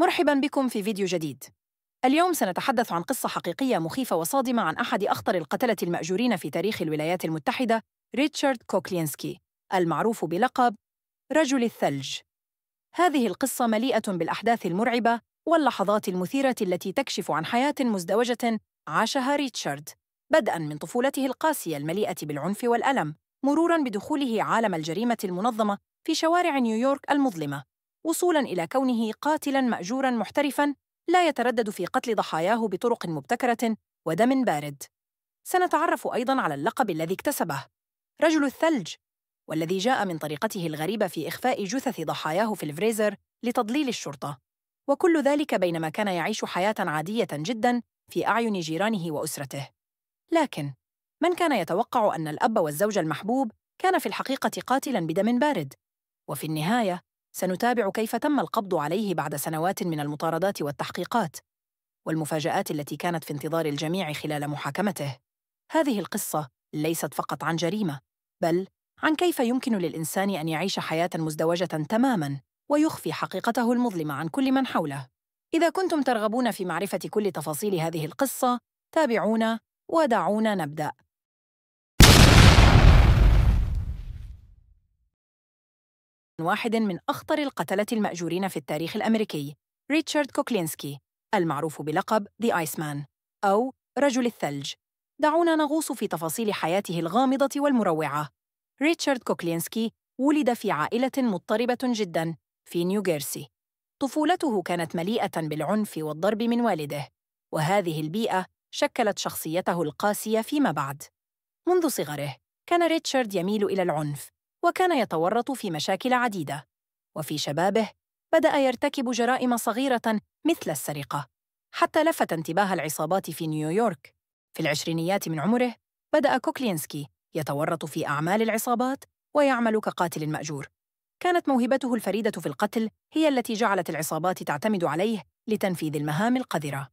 مرحبا بكم في فيديو جديد اليوم سنتحدث عن قصة حقيقية مخيفة وصادمة عن أحد أخطر القتلة المأجورين في تاريخ الولايات المتحدة ريتشارد كوكلينسكي المعروف بلقب رجل الثلج هذه القصة مليئة بالأحداث المرعبة واللحظات المثيرة التي تكشف عن حياة مزدوجة عاشها ريتشارد بدءاً من طفولته القاسية المليئة بالعنف والألم مروراً بدخوله عالم الجريمة المنظمة في شوارع نيويورك المظلمة وصولا إلى كونه قاتلا مأجورا محترفا لا يتردد في قتل ضحاياه بطرق مبتكرة ودم بارد. سنتعرف أيضا على اللقب الذي اكتسبه رجل الثلج والذي جاء من طريقته الغريبة في إخفاء جثث ضحاياه في الفريزر لتضليل الشرطة وكل ذلك بينما كان يعيش حياة عادية جدا في أعين جيرانه وأسرته لكن من كان يتوقع أن الأب والزوج المحبوب كان في الحقيقة قاتلا بدم بارد وفي النهاية سنتابع كيف تم القبض عليه بعد سنوات من المطاردات والتحقيقات والمفاجآت التي كانت في انتظار الجميع خلال محاكمته هذه القصة ليست فقط عن جريمة بل عن كيف يمكن للإنسان أن يعيش حياة مزدوجة تماماً ويخفي حقيقته المظلمة عن كل من حوله إذا كنتم ترغبون في معرفة كل تفاصيل هذه القصة تابعونا ودعونا نبدأ واحد من أخطر القتلة المأجورين في التاريخ الأمريكي ريتشارد كوكلينسكي المعروف بلقب The آيسمان أو رجل الثلج دعونا نغوص في تفاصيل حياته الغامضة والمروعة ريتشارد كوكلينسكي ولد في عائلة مضطربة جداً في نيوجيرسي طفولته كانت مليئة بالعنف والضرب من والده وهذه البيئة شكلت شخصيته القاسية فيما بعد منذ صغره كان ريتشارد يميل إلى العنف وكان يتورط في مشاكل عديدة وفي شبابه بدأ يرتكب جرائم صغيرة مثل السرقة حتى لفت انتباه العصابات في نيويورك في العشرينيات من عمره بدأ كوكلينسكي يتورط في أعمال العصابات ويعمل كقاتل مأجور كانت موهبته الفريدة في القتل هي التي جعلت العصابات تعتمد عليه لتنفيذ المهام القذرة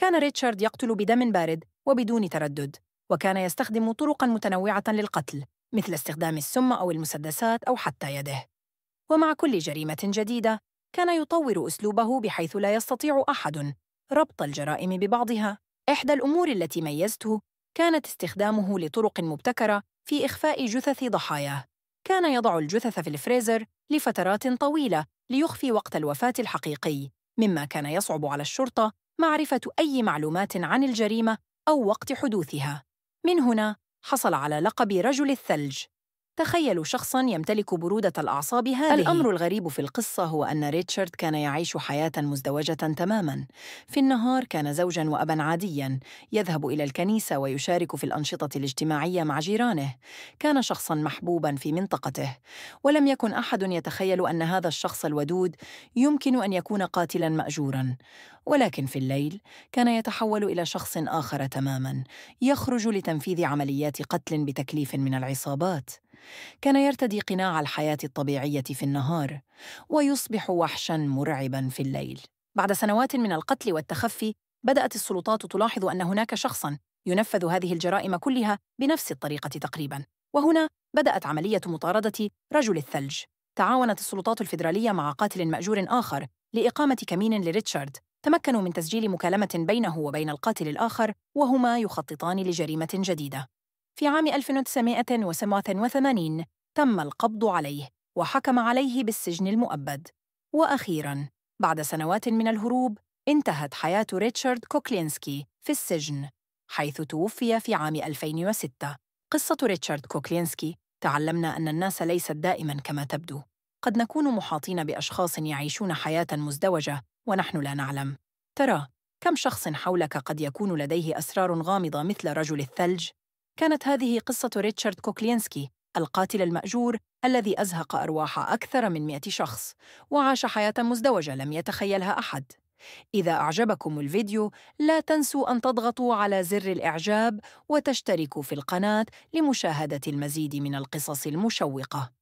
كان ريتشارد يقتل بدم بارد وبدون تردد وكان يستخدم طرقا متنوعة للقتل مثل استخدام السم أو المسدسات أو حتى يده. ومع كل جريمة جديدة، كان يطور أسلوبه بحيث لا يستطيع أحد ربط الجرائم ببعضها. إحدى الأمور التي ميزته كانت استخدامه لطرق مبتكرة في إخفاء جثث ضحاياه. كان يضع الجثث في الفريزر لفترات طويلة ليخفي وقت الوفاة الحقيقي، مما كان يصعب على الشرطة معرفة أي معلومات عن الجريمة أو وقت حدوثها. من هنا حصل على لقب رجل الثلج تخيلوا شخصاً يمتلك برودة الأعصاب هذه الأمر الغريب في القصة هو أن ريتشارد كان يعيش حياة مزدوجة تماماً في النهار كان زوجاً وأباً عادياً يذهب إلى الكنيسة ويشارك في الأنشطة الاجتماعية مع جيرانه كان شخصاً محبوباً في منطقته ولم يكن أحد يتخيل أن هذا الشخص الودود يمكن أن يكون قاتلاً مأجوراً ولكن في الليل كان يتحول إلى شخص آخر تماماً يخرج لتنفيذ عمليات قتل بتكليف من العصابات كان يرتدي قناع الحياة الطبيعية في النهار ويصبح وحشاً مرعباً في الليل. بعد سنوات من القتل والتخفي، بدأت السلطات تلاحظ أن هناك شخصاً ينفذ هذه الجرائم كلها بنفس الطريقة تقريباً. وهنا بدأت عملية مطاردة رجل الثلج. تعاونت السلطات الفيدرالية مع قاتل مأجور آخر لإقامة كمين لريتشارد تمكنوا من تسجيل مكالمة بينه وبين القاتل الآخر وهما يخططان لجريمة جديدة في عام 1987 تم القبض عليه وحكم عليه بالسجن المؤبد وأخيراً بعد سنوات من الهروب انتهت حياة ريتشارد كوكلينسكي في السجن حيث توفي في عام 2006 قصة ريتشارد كوكلينسكي تعلمنا أن الناس ليست دائماً كما تبدو قد نكون محاطين بأشخاص يعيشون حياة مزدوجة ونحن لا نعلم ترى كم شخص حولك قد يكون لديه أسرار غامضة مثل رجل الثلج كانت هذه قصة ريتشارد كوكلينسكي القاتل المأجور الذي أزهق أرواح أكثر من مئة شخص وعاش حياة مزدوجة لم يتخيلها أحد إذا أعجبكم الفيديو لا تنسوا أن تضغطوا على زر الإعجاب وتشتركوا في القناة لمشاهدة المزيد من القصص المشوقة